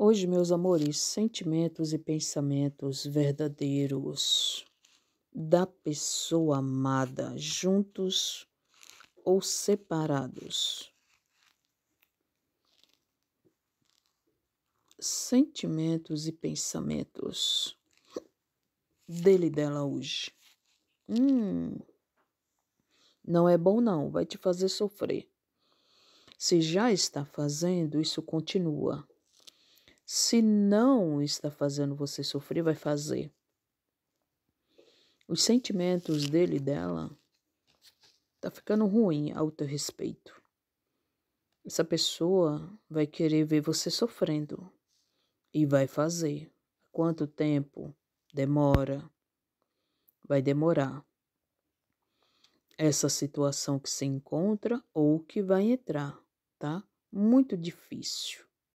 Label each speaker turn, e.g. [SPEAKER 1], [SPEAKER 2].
[SPEAKER 1] Hoje, meus amores, sentimentos e pensamentos verdadeiros da pessoa amada, juntos ou separados. Sentimentos e pensamentos dele e dela hoje. Hum, não é bom, não, vai te fazer sofrer. Se já está fazendo, isso continua. Se não está fazendo você sofrer, vai fazer. Os sentimentos dele e dela tá ficando ruim ao teu respeito. Essa pessoa vai querer ver você sofrendo e vai fazer. Quanto tempo? Demora. Vai demorar. Essa situação que se encontra ou que vai entrar, tá? Muito difícil